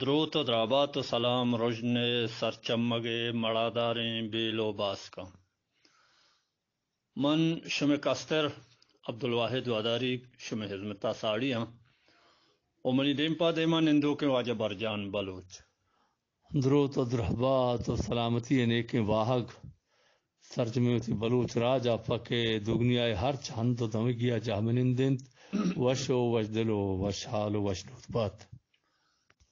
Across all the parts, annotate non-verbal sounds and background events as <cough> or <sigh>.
द्रोत तो सलाम रोजने सर चमगे मड़ादारे बेलो बास का मन शुम कस्तर अब्दुल वाहिद वादारी शुम हिजमता साड़ियाँ उमनी डेम्पा देमा निंदो के वाजा जान बलोच द्रोत तो सलामती नेक वाहक सर्च सरजमे उसी बलूच राजा पके दुगनिया हर छंद दमगिया जामिनिंदिंत वशो वश दिलो वश हालो वश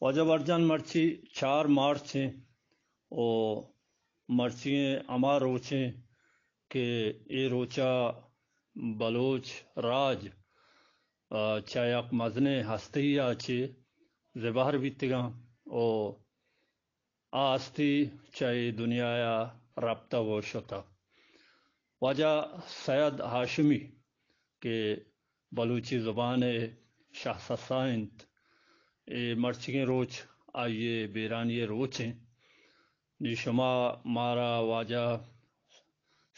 वजवर्जन मर्ची चार मार्च से ओ मर्चिए अमार रोचे के ए रोचा बलोच राज चाहे आप मजने हस्ते ही आचे जबहर बीतगा ओ आस्ती चाहे दुनिया या रब्ता वो शोता वजह सैयद हाशमी के बलूची जुबान शाह ससाइंत मर्चिकें रोच आइए बेरानिए रोचें जी शमा मारा वाजा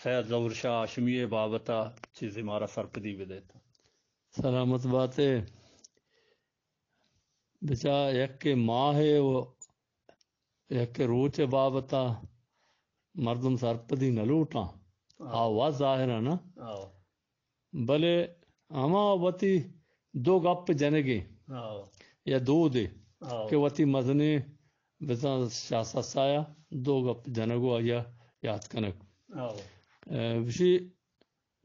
सैद जहर शाह आशमी बाबता चीज़ मारा सरपदी भी देता सलामत बातें बेचा यक के माँ है वो यक के रोच बाबता मर्दम सरपदी न लूटा आवाज जाहिर है ना भले हमा वती दो गप जनेगे या दो दे के वती मदने बिता शासा साया दो गप जनगो आया याद कनक विषय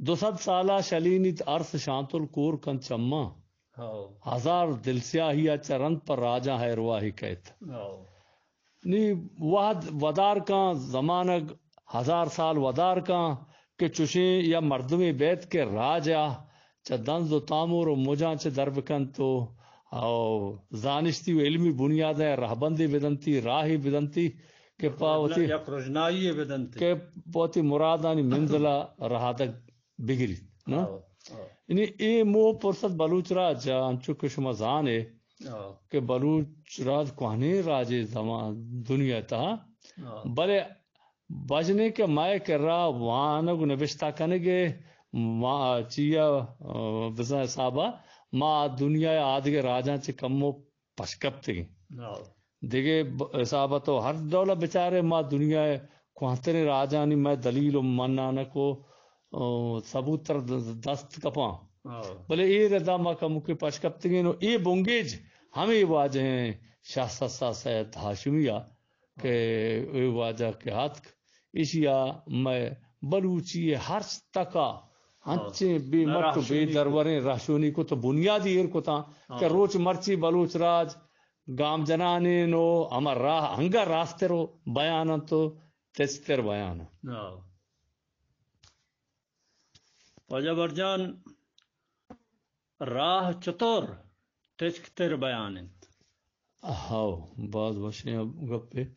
दो सत साल शलीनित अर्थ शांतुल कोर कं चम्मा हजार दिल स्याहिया चरण पर राजा है रुआ ही कहत नी वाद वदार का जमानक हजार साल वदार का के चुशे या मर्द में बैठ के राजा चंद तामोर मुझा च दर्भ कं तो ዛንሽቲ ዕልሚ ቡንያደ ረህበንዲ ቢደንቲ ራሂ ቢደንቲ ኬፓወቲ विदंती के ኬፖቲ मुरादानी मंजिला राहतक बिगरी ना इनी ए मो फुर्सत बलूच राज अंचु कुशमा जाने के बलूच राज कहने राजे जमा दुनिया ता बले बजने के माय कर रहा वानग करने के मा चिया बिजनेस साबा दुनिया के राजा ආධික कमो කම්මෝ देखे साहब तो हर दौला बेचारे मां दुनिया कुहतरे नहीं मैं दलील मन को सबूतर दस्त कपा भले हाँ। ए रदा माँ का मुख्य पशकप्तिगे नो बोंगेज हम ये वाज हैं शास्त्र सा सैद हाशमिया के वाजा के हाथ इसिया मैं बलूची हर्ष तका हाँ। मत ಹಂಚಿ तो ಬಿ को तो ದರ್ವರೆ ರಾಶೂನಿ ಕುತ ಬುನಿಯಾದಿ ಏರ್ಕೊತ ರೋಚ್ मर्ची बलूच राज गाम जनाने नो अमर राह अंगा रास्ते रो बयान तो तेस्तेर बयान पजबरजान हाँ। राह चतुर तेस्तेर बयान हाओ बाद बशे अब गप्पे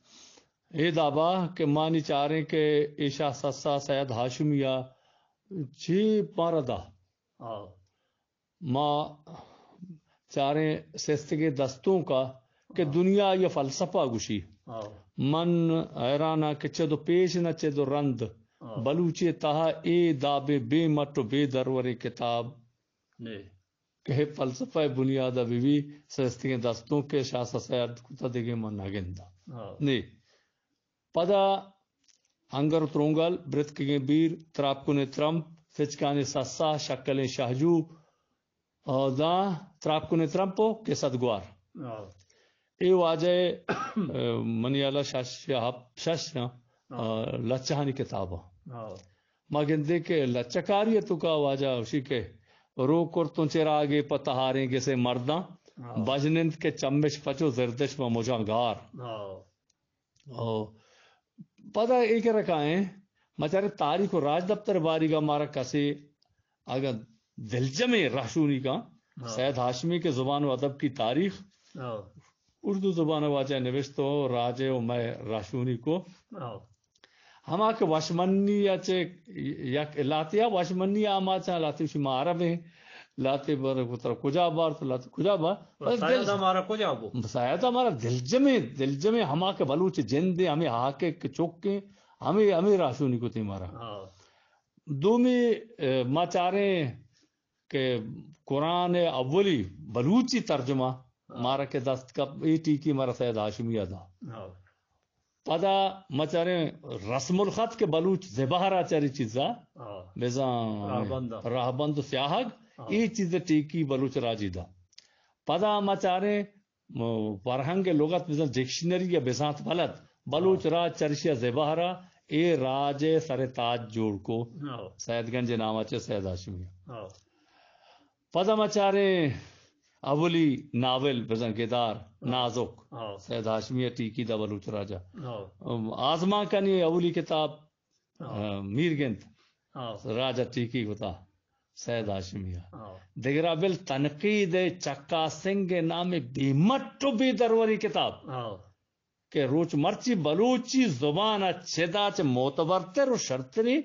ये दावा के मानी चारे के ईशा सस्सा सैयद हाशमिया जी पारदा हाँ। माँ चारे के दस्तों का के हाँ। दुनिया ये फलसफा गुशी हाँ। मन हैराना के चेदो पेश न चेदो रंद बलूचे तहा ए दाबे बे मट बे दरवरे किताब कहे फलसफा बुनियाद अभी बीवी के दस्तों के से अर्थ कुता देगे मन नागिंदा ने पदा हंगर त्रोंगल ब्रत के बीर त्रापकु ने त्रम्प फिचका ने सस्सा शक्कल ने शाहजू दा त्रापकु ने त्रम्पो के सदगुआर ये वाजे मनियाला शास्य शास्य लच्छानी किताब मगिन देखे लच्छकारी तो का वाजा उसी के रो कर तुंचेरा आगे पतहारें के से मर्दा बजनिंद के चम्मच पचो जर्दश में मोजांगार ओ पता ಪದ ಏಕೆರಕಾಯೆ ಮಚಾರೆ राज दफ्तर बारी का मारा कसे अगर दिलजमे राशूनी का हाँ। सैद हाशमी के जुबान अदब की तारीख हाँ। उर्दू जुबान वाचा निविश्तो राजे मैं राशूनी को आके हाँ। के या चे यक लातिया वाशमन्नी आमाचा लातिशी मारब है लाते बार कुतर कुजा बार तो लाते कुजा बार बस दिल तो हमारा कुजा वो सायद तो हमारा दिलजमे दिलजमे हम आके बलूच जिंदे हमें हाके के चौके हमें हमें राशुनी को हमारा मारा हाँ। दो में माचारे के कुरान अव्वली बलूची तर्जुमा हाँ। मारा के दस्त का ई टीकी मारा सैयद हाशमिया था हाँ। पदा मचारे रस्मुल खत के बलूच जबाहरा चारी चीजा मेजा राहबंद राहबंद स्याहग चीज टीकी बलूच राजी पद मचारे वरहंगे लुगत डिक्शनरी या बिसात बलत बलूच राज चरशिया जबहरा ए राजे सरे ताज जोड़ को सैदगंज नाम अच्छे सैद हाशमी पदमाचारे अवली नावल बजन केदार नाजुक सैद हाशमी टीकी द बलूच राजा आजमा का नहीं अवली किताब मीरगिंद राजा टीकी होता सैद आशमिया दिगरा बिल तनकीद चक्का सिंह नाम बीमत टू बी दरवरी किताब के रूच मर्ची बलूची जुबान अच्छेदा च मोतबर तेरु शर्तनी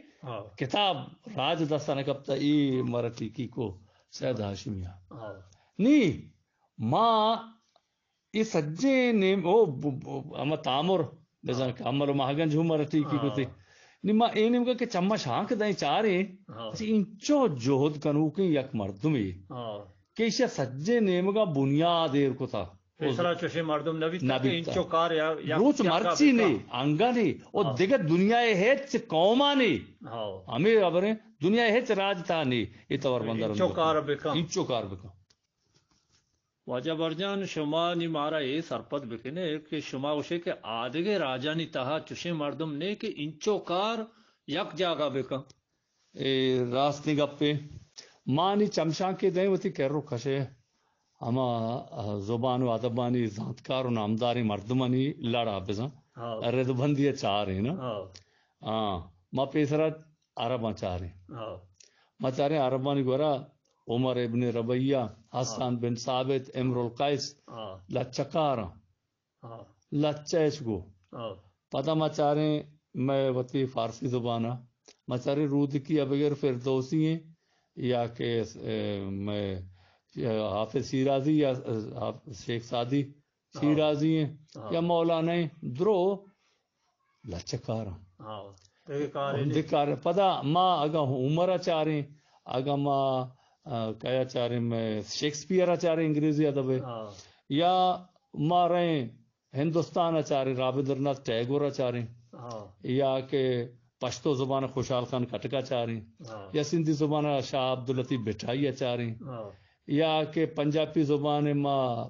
किताब राज दसन कपता ई मराठी की को सैद हाशमिया नी माँ इस सज्जे ने वो अमर तामर बेजान महागंज हूँ मराठी की को ನಿಮ್ಮ ಏನಿಮ್ಗಕ್ಕೆ ಚಮ್ಮಚ इंचो ಚಾರಿ ಇಂಚೋ ಜೋಹದ್ ಕನೂಕಿ ಯಕ್ ಮರ್ದುಮಿ ಕೇಶ ಸಜ್ಜೆ ನೇಮಗ ಬುನಿಯಾದೇರ್ ಕುತ मर्ची नहीं अंगा नहीं और हाँ। दिगत दुनिया हेच कौमा अमीर हाँ। हमें दुनिया हेच राजधानी इतवर बंदर इंचो कार इंचो कार වජබර්ජාන් ශුමානි මාර ඒ සර්පත් බිකෙන ඒක ශුමාවෂේ के राजा नि तहा चुशे मर्दम ने के इंचो कार यक जागा बेका ए रास्ते गप्पे मानी चमशा के दे वती कह रो खशे अमा जुबान वादबानी जातकार नामदारी मर्दमानी लड़ा बेसा अरे हाँ। तो बंदी है चार है ना हाँ, हाँ मा पेसरा अरबा चार है हाँ। मा चार अरबानी गोरा उमर इबन रबैया हसन बिन साबित इमरुल कैस लचकारा लचैशगो पता मचारे मैं वती फारसी जुबान मचारे रूद की अबगर फिरदोसी हैं या के मैं हाफिज सीराजी या शेख सादी ah. सीराजी हैं ah. या मौलाना द्रो लचकारा ah. पता माँ अगर उमर चारें अगर माँ काय आचार्य शेक्सपियर आचार्य अंग्रेजी अदब है हाँ। या मारे हिंदुस्तान आचार्य रविंद्रनाथ टैगोर आचार्य हाँ। या के पश्तो जुबान खुशहाल खान खटक आचार्य हाँ। या सिंधी जुबान शाह अब्दुल लतीफ बिठाई आचार्य या के पंजाबी जुबान माँ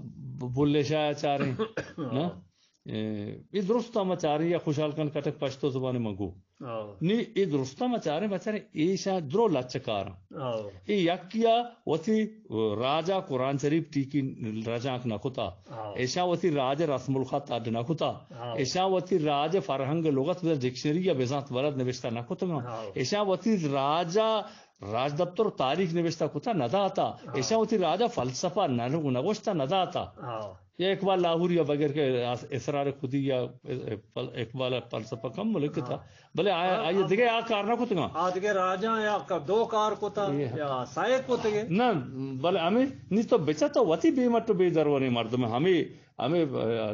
बुल्ले शाह आचार्य <coughs> એ દુરુસ્તામાં ચારે યા ખુશાલકન કટક પશ્તો જુબાને મંગુ ની એ દુરુસ્તામાં ચારે બચારે એશા દ્રો લચકાર એ યક્યા વતી રાજા કુરાન શરીફ ટીકી રાજા નખુતા એશા વતી રાજ રસમુલ ખત આદ નખુતા એશા વતી રાજ ફરહંગ લુગત ડિક્શનરી યા બેઝાત વરદ નવિશ્તા નખુતા એશા વતી રાજા राज दफ्तर तारीख निवेशता कुता नदा आता ऐसा होती राजा फलसफा नगोश्ता नदा आता या इकबाल लाहौर या वगैरह के इसरार खुदी या इकबाल फलसफा कम मुल्क था हाँ। भले आए हाँ, हाँ। दिखे आ कारना कुत आ दिखे राजा या का दो कार को था या साये को थे ना भले हमें नहीं तो बेचा तो वती बीमा तो बेदरवा नहीं मर्द में हमें हमें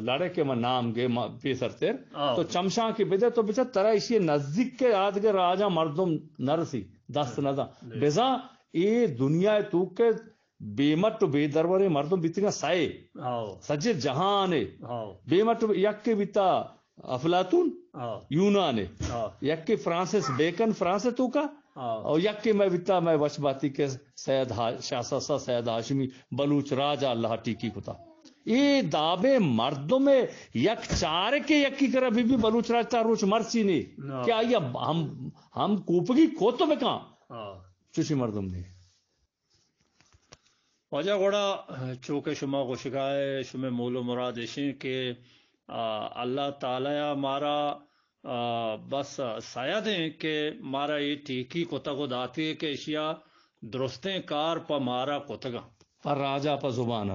लड़े के मैं नाम गे पेसर तेर तो चमशा के बेदे तो बेचा तरह इसी नजदीक के आज के राजा मर्दम नरसी दस्त नजा बेजा ये दुनिया तू के बेमट बेदरवरे मर्दो बीतना साए सजे जहा बेमट बेमट्टु बीता अफलातून यूना ने यक्के फ्रांसिस बेकन फ्रांस तू का और यक्के मैं बिता मैं वशबाती के सैद शासा सैद हाशमी बलूच राजा अल्लाह टीकी कुता ये दाबे मर्दों में यक चार के यकी कर अभी भी बलूच राज रोच मर्सी नहीं क्या ये हम हम कूपगी को तो में कहा चुशी मर्दों ने वजह गोड़ा चूंकि शुमा गुशगाए शुमे मोलो मुराद के अल्लाह ताला मारा आ, बस साया दें के मारा ये टीकी कोतगो दाती है कि एशिया दुरुस्तें कार पर मारा कुतगा पर राजा पर जुबान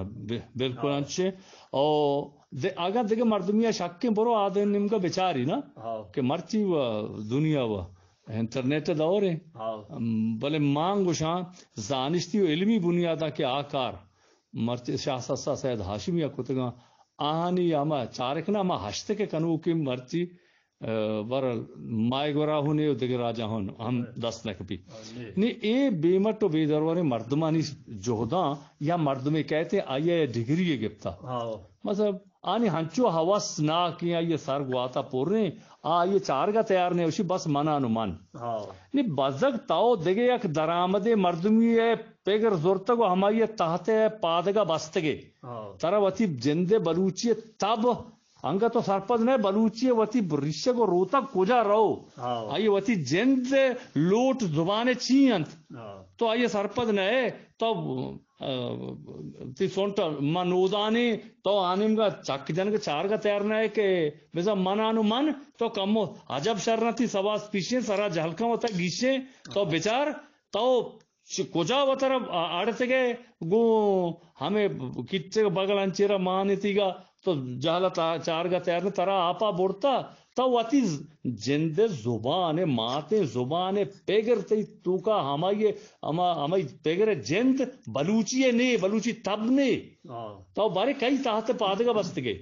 बिल्कुल हाँ। अच्छे और दे, आगा देखे मर्दमिया शक के बरो आदे निम का बेचारी ना हाँ। कि मर्ची व दुनिया वा इंटरनेट दौर है भले मांग उशां जानिश्ती इलमी बुनियादा के आकार मर्च शाह सैद हाशिमी अकुतगा आहानी आमा चारखना मा हशते के कनू की मरती वर माय गोरा होने दिग राजा हो हम दस नक भी ने ए बेमट तो बेदरवारे मर्दमानी जोहदा या मर्द में कहते आई है डिग्री गिप्ता मतलब आनी हंचो हवस ना किया ये सार गुआता पोर रहे ये चार का तैयार नहीं उसी बस मना अनुमान नहीं बजग ताओ देगे यक दरामदे मर्दमी है पेगर जोरतगो हमारी ताहते है पादगा बस्तगे तरह वती जिंदे बलूची तब अंग तो सरपद ने बलूची वती ऋष्य को रोता कोजा रहो आइए वती जिंद लोट जुबाने ची अंत तो आइए सरपद ने तो मन उदानी तो आनिम का चक जन के चार का तैरना है के मिसा मन आनु मन तो कम हो अजब शरण थी सवास पीछे सारा झलका होता गीचे तो बेचार तो कोजा वतर आड़ते गए गो हमें किच्चे का बगल अंचेरा मान थी तो चार का तैयार ने तरा आपा बोड़ता तव अति जिंदे जुबान है माते जुबान है पेगर तई तूका हमाये हमा हमाई पेगर है जिंद बलूची है नहीं बलूची तब ने तो बारे कई ताहते पादगा बस्त गए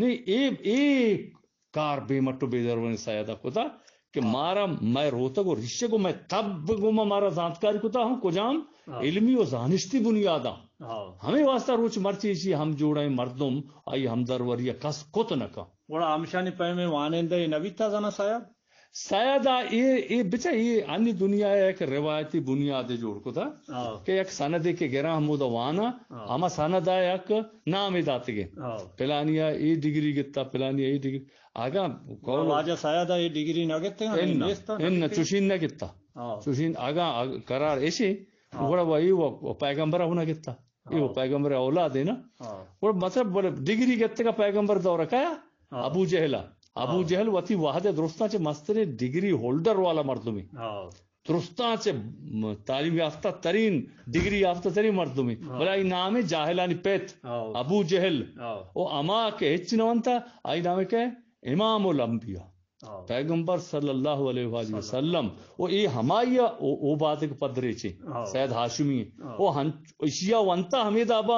नहीं ए ए कार बेमट्टो बेदरवन सायदा कोता मारा मैं रोहतक और रिश्ते को मैं तब गुमा मारा जानकार कुता हूं कुजाम हाँ। इलमी और बुनियाद बुनियादा हाँ। हमें वास्ता रोच मरची इसी हम है मर्दम आई हम वरिया कस कुत न का बड़ा आमशानी पे में वाने नबी था जाना साहब सायदा ये ये बचा ये अन्य दुनिया एक रिवायती बुनियाद जोड़ को था हाँ। के एक सनद के गेरा हम वाना हाँ। हम सनद एक नाम ही दाते के हाँ। पिलानिया ये डिग्री गिता पिलानिया ये डिग्री आगा कौन आजा सायदा ये डिग्री ना गिते इन इन चुशीन ना गिता चुशीन आगा करार ऐसे वड़ा वही वो पैगंबर अपना गिता ये वो पैगंबर औला देना और मतलब डिग्री गिते का पैगंबर दौरा क्या अबू जहला ಅಬು ಜೆಹಲ್ ಅತಿ ವಹದೆ ದುರುಸ್ತಾಚೆ ಮಸ್ತನೆ ಡಿಗ್ರಿ होल्डर वाला मर्दुमी दुरुस्ताचे तालीम याफ्ता तरीन डिग्री याफ्ता तरीन मर्दुमी भला ಈ ನಾಮೆ ಜಾಹಿಲಾನಿ ಪೇತ್ ಅಬು ಜೆಹಲ್ ಓ ಅಮಾಕೆ ಹೆಚ್ಚಿನವಂತ ಐ ನಾಮಕ್ಕೆ ಇಮಾಮುಲ್ ಅಂಬಿಯಾ Oh. पैगंबर सल्लल्लाहु अलैहि वसल्लम वो ये ओ ई बात ओ पदरे पदरेचे oh. सैयद हाशमी oh. वो हन इशिया वंता हमीदाबा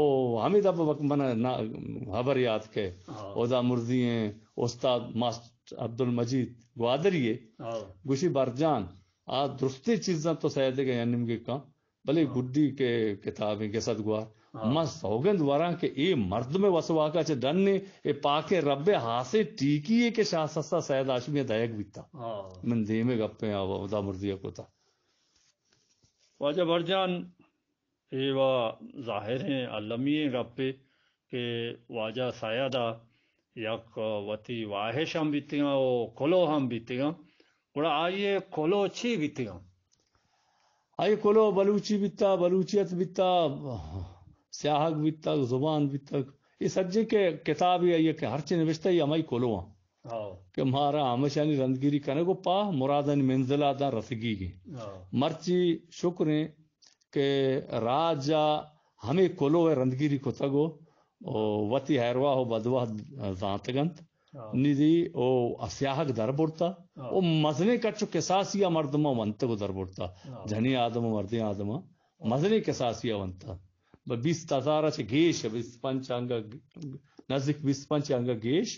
ओ हमीदाबा वक मन ना खबर याद के ओदा हैं उस्ताद मास्टर अब्दुल मजीद है गुशी बारजान आ दुरुस्ती चीज़ा तो सैयद के यानी के काम भले गुड्डी हाँ। के किताबें के सदगुआर हाँ। मैं सौगंध वरा के ए मर्द में वसवा का चे ने ए पाके रब्बे हासे टीकी के सस्ता सैयद आशमी दयक बीता हाँ। मन दे में गप्पे आवा को था वाजा भरजान एवा जाहिर है अलमी गप्पे के वाजा सायदा यक वती वाहिश हम बीतेगा ओ कोलो हम बीतेगा बड़ा आइए कोलो अच्छी बीतेगा आई कोलो बलूची बिता बलूचियत बिता स्याहक बित्ता जुबान बित्ता ये सज्जे के किताब ये ये हर चीज नविश्ता ही हमारी कोलो कि मारा हमेशा नी रंदगिरी करने को पा मुरादन मंजिला दा रसगी की मर्ची शुक्र के राजा हमें कोलो है रंदगिरी को तगो वती हैरवा हो बदवा जातगंत हाँ। निधि हाँ। ओ मजने कच्चु किसासिया मर्दमा वंतगु दरबुर्ता जने हाँ। आदम मर्दे आदम मजने किसासिया वंता बीस अंग नजदीक अंग गेश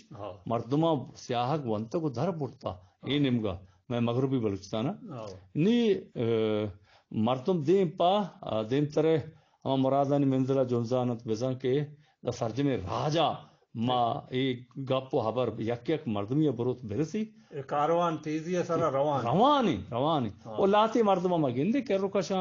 मर्दमा स्याहक वंतगु दरबुर्ता ये निमगा मैं मगरूबी बलूचिस्तान मर्दम दें पा देम तरह हम मुरादानी मंजिला जोजानत के फर्ज राजा मा एक गपो हबर यक यक मर्दमी बरोत बिरसी कारवान तेजी है रवान रवान रवान ही वो लाते मा गिंदे केरो कशा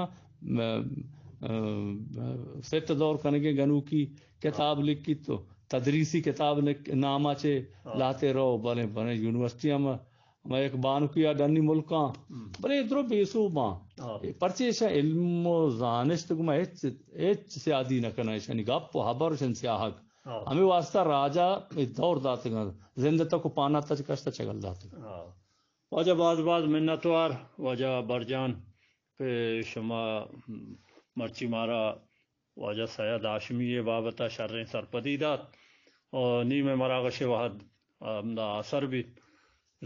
सेट दौर करने के गनु की किताब लिख की तो तदरीसी किताब ने नामा चे लाते रहो बने बने यूनिवर्सिटी में मैं एक बानु किया डन्नी मुल्क हम्म। बने इधरो बेसू मा परचे ऐसा इल्मो जानिश तो एच एच से आदि न करना ऐसा निगाप हबर शंसियाहक Oh. हमें वास्ता राजा दौर दाते जिंदा तक पाना तक कश्ता चगल दाते oh. वजह बाज बाज मिन्नतवार वजह बरजान पे शमा मर्ची मारा वजह सैद आशमी ये बाबता शर्र सरपदी दात और नी में मरा गशे वहाद वहद असर भी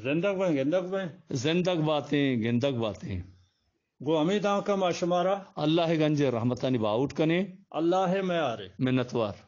जिंदक में गिंदक में जिंदक बातें गिंदक बातें गो अमीदा का माशमारा अल्लाह गंजे रहमतानी बाउट कने अल्लाह मैं आरे मिन्नतवार